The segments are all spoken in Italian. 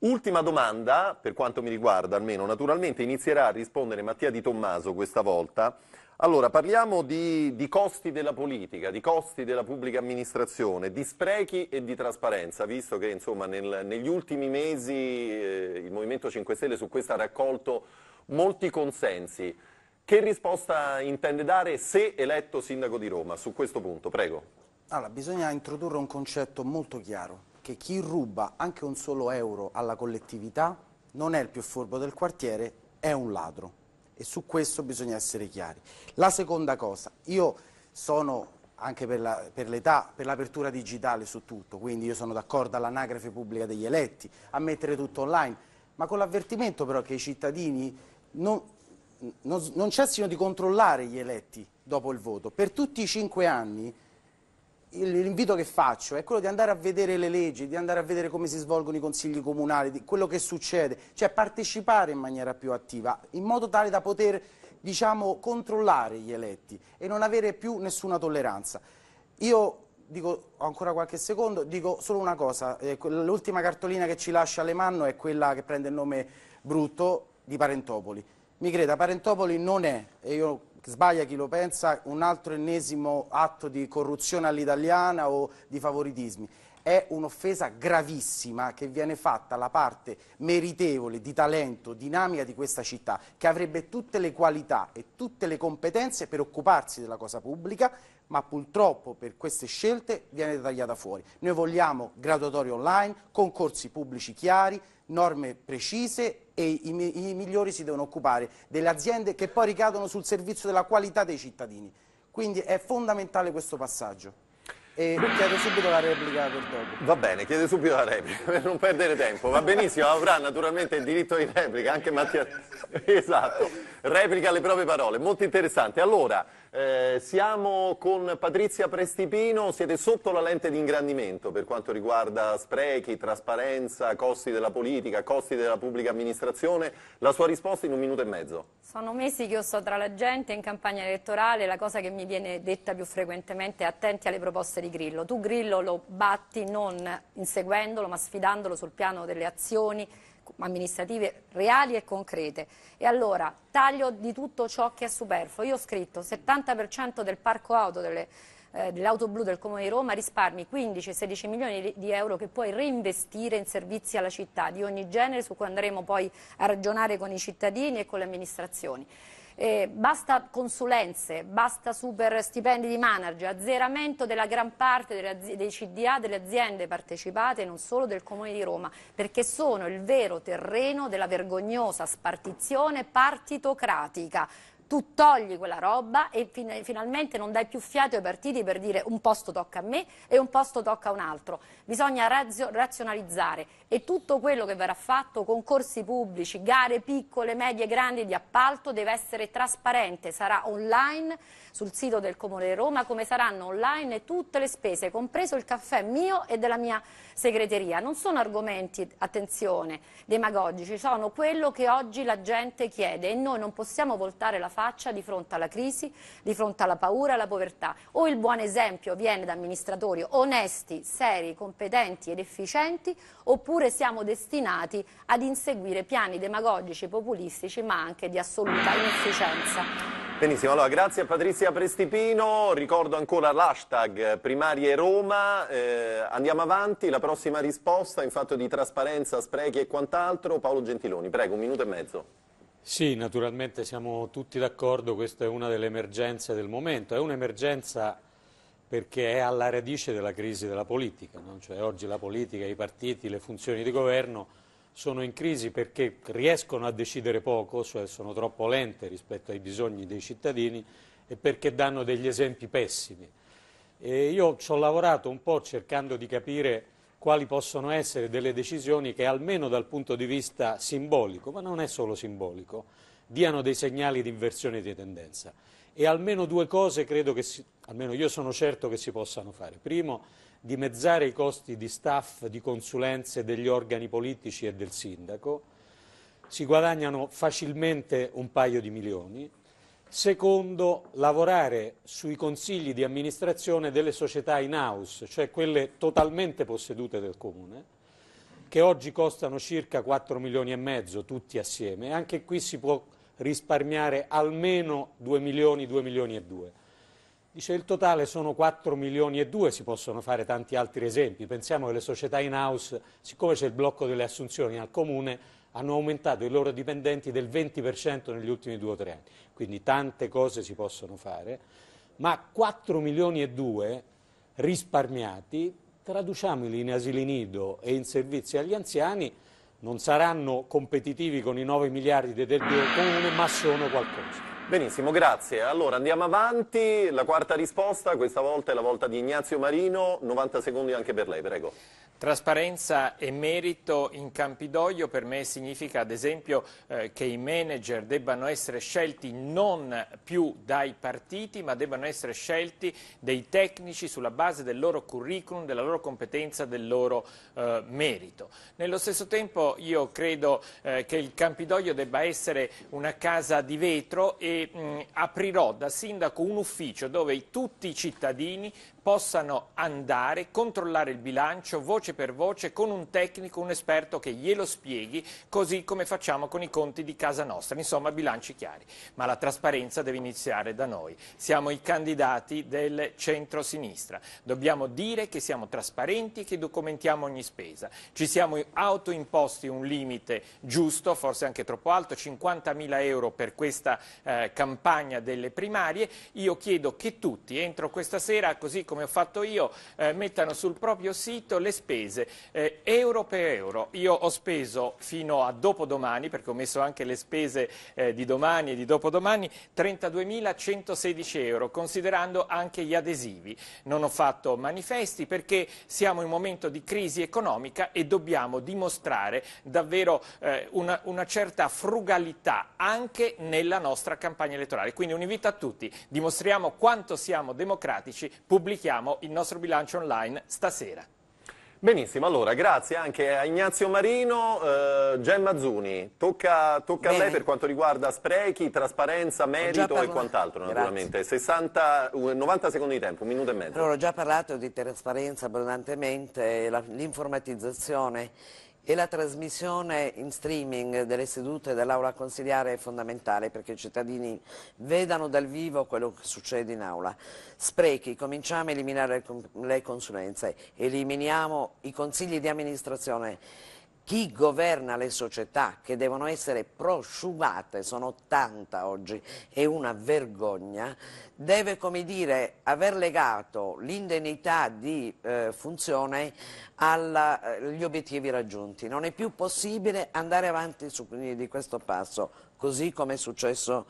Ultima domanda, per quanto mi riguarda almeno, naturalmente inizierà a rispondere Mattia Di Tommaso questa volta. Allora, parliamo di, di, costi della politica, di costi della pubblica amministrazione, di sprechi e di trasparenza, visto che insomma, nel, negli ultimi mesi eh, il Movimento 5 Stelle su questo ha raccolto molti consensi. Che risposta intende dare se eletto sindaco di Roma su questo punto? Prego. Allora, bisogna introdurre un concetto molto chiaro che chi ruba anche un solo euro alla collettività non è il più furbo del quartiere, è un ladro. E su questo bisogna essere chiari. La seconda cosa, io sono anche per, l'età, per l'apertura digitale su tutto, quindi io sono d'accordo all'anagrafe pubblica degli eletti, a mettere tutto online, ma con l'avvertimento però che i cittadini non, non, non cessino di controllare gli eletti dopo il voto. Per tutti i cinque anni l'invito che faccio è quello di andare a vedere le leggi, di andare a vedere come si svolgono i consigli comunali, di quello che succede, cioè partecipare in maniera più attiva, in modo tale da poter diciamo, controllare gli eletti e non avere più nessuna tolleranza. Io dico, ho ancora qualche secondo, dico solo una cosa, eh, l'ultima cartolina che ci lascia Alemanno è quella che prende il nome brutto di Parentopoli. Mi creda, Parentopoli non è, e io Sbaglia chi lo pensa, un altro ennesimo atto di corruzione all'italiana o di favoritismi. È un'offesa gravissima che viene fatta alla parte meritevole di talento, dinamica di questa città, che avrebbe tutte le qualità e tutte le competenze per occuparsi della cosa pubblica, ma purtroppo per queste scelte viene tagliata fuori. Noi vogliamo graduatorie online, concorsi pubblici chiari, norme precise e i, i migliori si devono occupare delle aziende che poi ricadono sul servizio della qualità dei cittadini. Quindi è fondamentale questo passaggio. E chiedo subito la replica per dopo. Va bene, chiede subito la replica per non perdere tempo. Va benissimo, avrà naturalmente il diritto di replica, anche Mattia. Esatto, replica le proprie parole, molto interessante. Allora, eh, siamo con Patrizia Prestipino, siete sotto la lente di ingrandimento per quanto riguarda sprechi, trasparenza, costi della politica, costi della pubblica amministrazione. La sua risposta in un minuto e mezzo. Sono mesi che io sto tra la gente in campagna elettorale, la cosa che mi viene detta più frequentemente è attenti alle proposte di Grillo. Tu Grillo lo batti non inseguendolo ma sfidandolo sul piano delle azioni amministrative reali e concrete. E allora, taglio di tutto ciò che è superfluo. Io ho scritto 70% del parco auto delle, eh, dell'auto blu del Comune di Roma risparmi 15-16 milioni di euro che puoi reinvestire in servizi alla città di ogni genere su cui andremo poi a ragionare con i cittadini e con le amministrazioni eh, basta consulenze, basta super stipendi di manager, azzeramento della gran parte dei CDA delle aziende partecipate, non solo del Comune di Roma, perché sono il vero terreno della vergognosa spartizione partitocratica tu togli quella roba e fin finalmente non dai più fiato ai partiti per dire un posto tocca a me e un posto tocca a un altro. Bisogna razionalizzare e tutto quello che verrà fatto, concorsi pubblici, gare piccole, medie, grandi di appalto, deve essere trasparente, sarà online sul sito del Comune di Roma, come saranno online tutte le spese, compreso il caffè mio e della mia segreteria. Non sono argomenti, attenzione, demagogici, sono quello che oggi la gente chiede e noi non possiamo voltare la faccia di fronte alla crisi, di fronte alla paura, alla povertà. O il buon esempio viene da amministratori onesti, seri, competenti ed efficienti, oppure oppure siamo destinati ad inseguire piani demagogici, populistici, ma anche di assoluta inefficienza. Benissimo, allora grazie a Patrizia Prestipino, ricordo ancora l'hashtag eh, Primarie Roma, eh, andiamo avanti, la prossima risposta in fatto di trasparenza, sprechi e quant'altro, Paolo Gentiloni, prego, un minuto e mezzo. Sì, naturalmente siamo tutti d'accordo, questa è una delle emergenze del momento, è un'emergenza perché è alla radice della crisi della politica, no? cioè oggi la politica, i partiti, le funzioni di governo sono in crisi perché riescono a decidere poco, cioè sono troppo lente rispetto ai bisogni dei cittadini e perché danno degli esempi pessimi. E io ci ho lavorato un po' cercando di capire quali possono essere delle decisioni che almeno dal punto di vista simbolico, ma non è solo simbolico, diano dei segnali di inversione di tendenza. E almeno due cose credo che, si, almeno io sono certo che si possano fare. Primo, dimezzare i costi di staff, di consulenze degli organi politici e del sindaco. Si guadagnano facilmente un paio di milioni. Secondo, lavorare sui consigli di amministrazione delle società in house, cioè quelle totalmente possedute del comune, che oggi costano circa 4 milioni e mezzo tutti assieme. Anche qui si può risparmiare almeno 2 milioni, 2 milioni e 2. Dice il totale sono 4 milioni e 2, si possono fare tanti altri esempi. Pensiamo che le società in house, siccome c'è il blocco delle assunzioni al comune, hanno aumentato i loro dipendenti del 20% negli ultimi due o tre anni. Quindi tante cose si possono fare, ma 4 milioni e 2 risparmiati traduciamoli in asili nido e in servizi agli anziani non saranno competitivi con i 9 miliardi del debito comune, ma sono qualcosa. Benissimo, grazie. Allora andiamo avanti. La quarta risposta, questa volta è la volta di Ignazio Marino. 90 secondi anche per lei, prego. Trasparenza e merito in Campidoglio per me significa ad esempio eh, che i manager debbano essere scelti non più dai partiti ma debbano essere scelti dei tecnici sulla base del loro curriculum, della loro competenza, del loro eh, merito. Nello stesso tempo io credo eh, che il Campidoglio debba essere una casa di vetro e mh, mm, aprirò da sindaco un ufficio dove tutti i cittadini possano andare, controllare il bilancio voce per voce con un tecnico, un esperto che glielo spieghi, così come facciamo con i conti di casa nostra, insomma bilanci chiari. Ma la trasparenza deve iniziare da noi. Siamo i candidati del centro-sinistra. Dobbiamo dire che siamo trasparenti e che documentiamo ogni spesa. Ci siamo autoimposti un limite giusto, forse anche troppo alto, 50.000 euro per questa eh, campagna delle primarie. Io chiedo che tutti, entro questa sera, così come come ho fatto io, eh, mettano sul proprio sito le spese eh, euro per euro. Io ho speso fino a dopodomani, perché ho messo anche le spese eh, di domani e di dopodomani, 32.116 euro, considerando anche gli adesivi. Non ho fatto manifesti perché siamo in un momento di crisi economica e dobbiamo dimostrare davvero eh, una, una certa frugalità anche nella nostra campagna elettorale. Quindi un invito a tutti, dimostriamo quanto siamo democratici, pubblici pubblichiamo il nostro bilancio online stasera. Benissimo, allora grazie anche a Ignazio Marino, eh, Gemma Zuni, tocca, tocca a lei per quanto riguarda sprechi, trasparenza, merito e quant'altro naturalmente, 60, 90 secondi di tempo, un minuto e mezzo. Allora ho già parlato di trasparenza abbondantemente, l'informatizzazione e la trasmissione in streaming delle sedute dell'aula consigliare è fondamentale perché i cittadini vedano dal vivo quello che succede in aula. Sprechi, cominciamo a eliminare le consulenze, eliminiamo i consigli di amministrazione chi governa le società che devono essere prosciugate, sono 80 oggi, è una vergogna, deve come dire aver legato l'indennità di eh, funzione agli eh, obiettivi raggiunti. Non è più possibile andare avanti su, di questo passo, così come è successo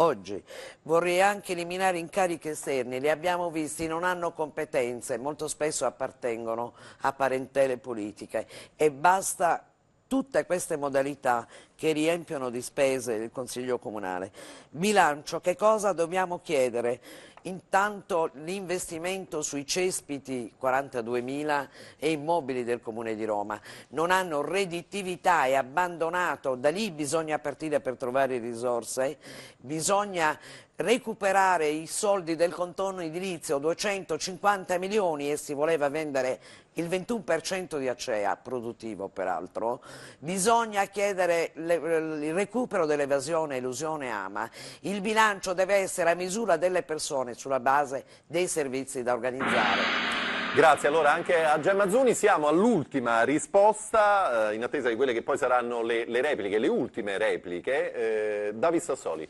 oggi. Vorrei anche eliminare incarichi esterni, li abbiamo visti, non hanno competenze, molto spesso appartengono a parentele politiche e basta tutte queste modalità che riempiono di spese il Consiglio Comunale. Bilancio, che cosa dobbiamo chiedere? Intanto l'investimento sui cespiti 42.000 e immobili del Comune di Roma non hanno redditività, e abbandonato, da lì bisogna partire per trovare risorse, bisogna recuperare i soldi del contorno edilizio, 250 milioni e si voleva vendere il 21% di Acea produttivo peraltro, bisogna chiedere le, eh, il recupero dell'evasione, elusione AMA, il bilancio deve essere a misura delle persone sulla base dei servizi da organizzare. Grazie, allora anche a Gemma Zuni siamo all'ultima risposta eh, in attesa di quelle che poi saranno le, le repliche, le ultime repliche. Eh, David Sassoli.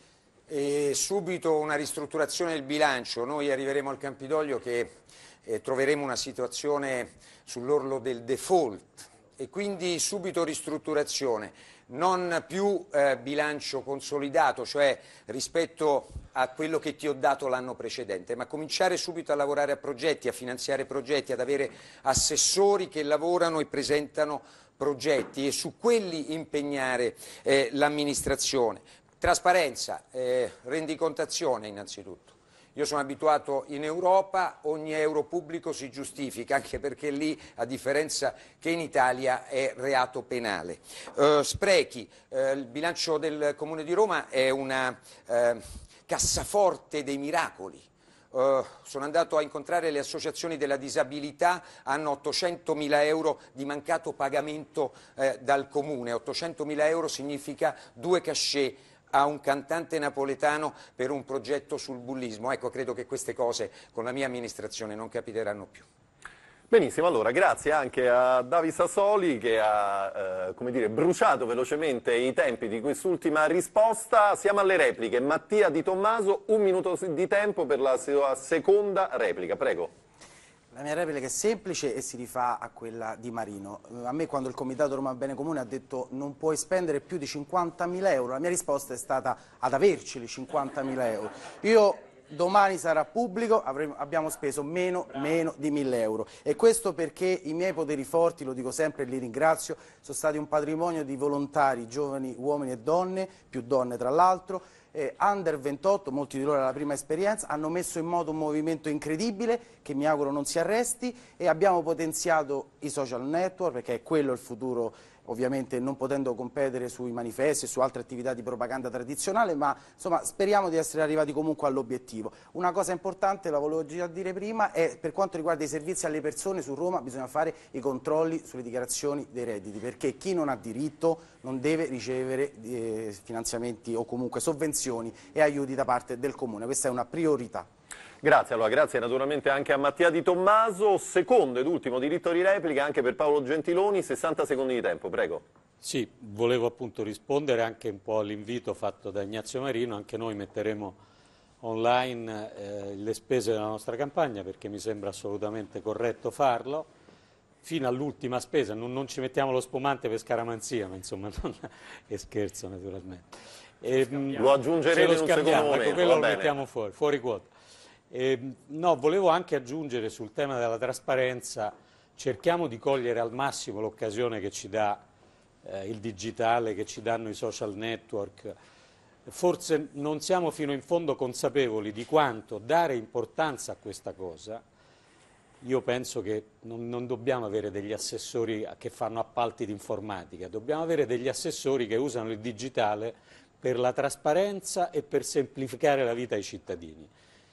E subito una ristrutturazione del bilancio, noi arriveremo al Campidoglio che eh, troveremo una situazione sull'orlo del default e quindi subito ristrutturazione, non più eh, bilancio consolidato, cioè rispetto a quello che ti ho dato l'anno precedente, ma cominciare subito a lavorare a progetti, a finanziare progetti, ad avere assessori che lavorano e presentano progetti e su quelli impegnare eh, l'amministrazione. Trasparenza, eh, rendicontazione innanzitutto. Io sono abituato in Europa, ogni euro pubblico si giustifica, anche perché lì, a differenza che in Italia, è reato penale. Eh, sprechi, eh, il bilancio del Comune di Roma è una eh, cassaforte dei miracoli. Uh, sono andato a incontrare le associazioni della disabilità, hanno 800 mila euro di mancato pagamento eh, dal comune, 800 mila euro significa due cachet a un cantante napoletano per un progetto sul bullismo. Ecco, credo che queste cose con la mia amministrazione non capiteranno più. Benissimo, allora grazie anche a Davi Sassoli che ha eh, dire, bruciato velocemente i tempi di quest'ultima risposta. Siamo alle repliche. Mattia Di Tommaso, un minuto di tempo per la sua seconda replica. Prego. La mia replica è semplice e si rifà a quella di Marino. A me quando il Comitato Roma Bene Comune ha detto non puoi spendere più di 50.000 euro, la mia risposta è stata ad averceli 50.000 euro. Io domani sarà pubblico, avremo, abbiamo speso meno, meno di 1.000 euro. E questo perché i miei poteri forti, lo dico sempre e li ringrazio, sono stati un patrimonio di volontari, giovani uomini e donne, più donne tra l'altro, eh, under 28, molti di loro hanno la prima esperienza, hanno messo in moto un movimento incredibile che mi auguro non si arresti e abbiamo potenziato i social network perché è quello il futuro ovviamente non potendo competere sui manifesti e su altre attività di propaganda tradizionale, ma insomma, speriamo di essere arrivati comunque all'obiettivo. Una cosa importante, la volevo già dire prima, è per quanto riguarda i servizi alle persone su Roma bisogna fare i controlli sulle dichiarazioni dei redditi, perché chi non ha diritto non deve ricevere eh, finanziamenti o comunque sovvenzioni e aiuti da parte del Comune, questa è una priorità. Grazie, allora, grazie naturalmente anche a Mattia Di Tommaso. Secondo ed ultimo diritto di replica anche per Paolo Gentiloni, 60 secondi di tempo, prego. Sì, volevo appunto rispondere anche un po' all'invito fatto da Ignazio Marino, anche noi metteremo online eh, le spese della nostra campagna perché mi sembra assolutamente corretto farlo, fino all'ultima spesa, non, non, ci mettiamo lo spumante per scaramanzia, ma insomma non è scherzo naturalmente. E, lo ehm, aggiungeremo in un secondo ecco, momento, quello lo mettiamo fuori, fuori quota. Eh, no, volevo anche aggiungere sul tema della trasparenza, cerchiamo di cogliere al massimo l'occasione che ci dà eh, il digitale, che ci danno i social network. Forse non siamo fino in fondo consapevoli di quanto dare importanza a questa cosa. Io penso che non, non dobbiamo avere degli assessori che fanno appalti di informatica, dobbiamo avere degli assessori che usano il digitale per la trasparenza e per semplificare la vita ai cittadini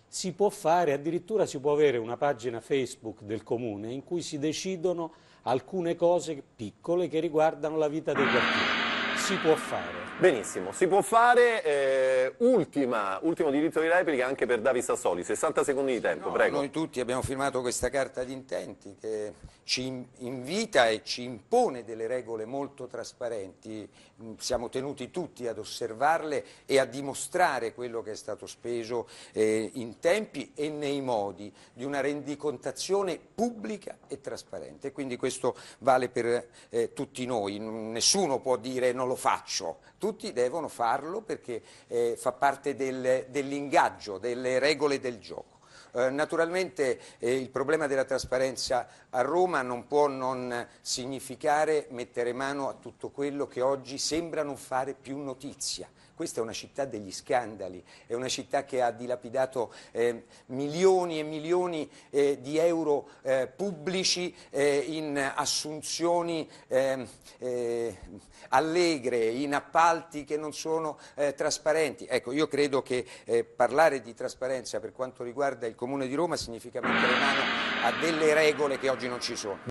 si può fare, addirittura si può avere una pagina Facebook del comune in cui si decidono alcune cose piccole che riguardano la vita dei quartieri. Si può fare. Benissimo, si può fare eh, ultima, ultimo diritto di replica anche per Davi Sassoli, 60 secondi di tempo, no, prego. Noi tutti abbiamo firmato questa carta di intenti che ci invita e ci impone delle regole molto trasparenti, mm, siamo tenuti tutti ad osservarle e a dimostrare quello che è stato speso eh, in tempi e nei modi di una rendicontazione pubblica e trasparente, quindi questo vale per eh, tutti noi, nessuno può dire non lo faccio, tutti devono farlo perché eh, fa parte del, dell'ingaggio, delle regole del gioco eh, naturalmente eh, il problema della trasparenza a Roma non può non significare mettere mano a tutto quello che oggi sembra non fare più notizia questa è una città degli scandali, è una città che ha dilapidato eh, milioni e milioni eh, di euro eh, pubblici eh, in assunzioni ehm, eh, allegre, in appalti che non sono eh, trasparenti. Ecco, io credo che parlare di trasparenza per quanto riguarda il Comune di Roma significa mettere mano a delle regole che oggi non ci sono.